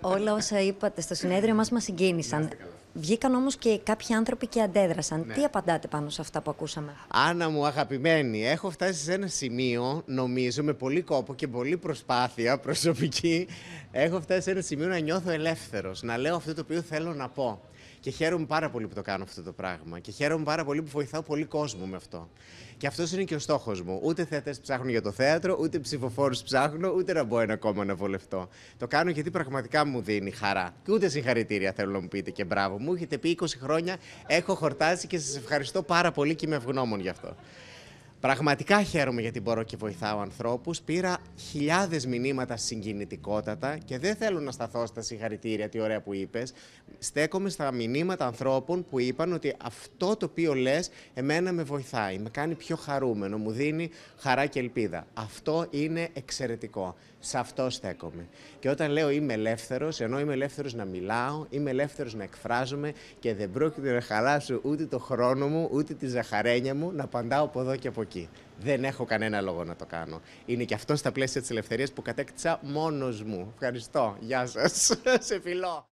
Όλα όσα είπατε στο συνέδριο μας μας συγκίνησαν. Βγήκαν όμως και κάποιοι άνθρωποι και αντέδρασαν. Ναι. Τι απαντάτε πάνω σε αυτά που ακούσαμε. Άννα μου, αγαπημένη, έχω φτάσει σε ένα σημείο, νομίζω, με πολύ κόπο και πολύ προσπάθεια προσωπική, έχω φτάσει σε ένα σημείο να νιώθω ελεύθερος, να λέω αυτό το οποίο θέλω να πω. Και χαίρομαι πάρα πολύ που το κάνω αυτό το πράγμα. Και χαίρομαι πάρα πολύ που βοηθάω πολύ κόσμο με αυτό. Και αυτός είναι και ο στόχος μου. Ούτε θεατές ψάχνουν για το θέατρο, ούτε ψηφοφόρους ψάχνω, ούτε να μπω ένα κόμμα να βολευτώ. Το κάνω γιατί πραγματικά μου δίνει χαρά. Και ούτε συγχαρητήρια θέλω να μου πείτε και μπράβο μου έχετε πει 20 χρόνια, έχω χορτάσει και σας ευχαριστώ πάρα πολύ και είμαι ευγνώμων γι' αυτό. Πραγματικά χαίρομαι γιατί μπορώ και βοηθάω ανθρώπους. Πήρα χιλιάδες μηνύματα συγκινητικότατα και δεν θέλω να σταθώ στα συγχαρητήρια, τι ωραία που είπες. Στέκομαι στα μηνύματα ανθρώπων που είπαν ότι αυτό το οποίο λες εμένα με βοηθάει, με κάνει πιο χαρούμενο, μου δίνει χαρά και ελπίδα. Αυτό είναι εξαιρετικό. Σε αυτό στέκομαι. Και όταν λέω είμαι ελεύθερος, ενώ είμαι ελεύθερος να μιλάω, είμαι ελεύθερος να εκφράζομαι και δεν πρόκειται να χαλάσω ούτε το χρόνο μου, ούτε τη ζαχαρένια μου να απαντάω από εδώ και από εκεί. Δεν έχω κανένα λόγο να το κάνω. Είναι και αυτό στα πλαίσια της ελευθερίας που κατέκτησα μόνος μου. Ευχαριστώ. Γεια σας. Σε φιλό.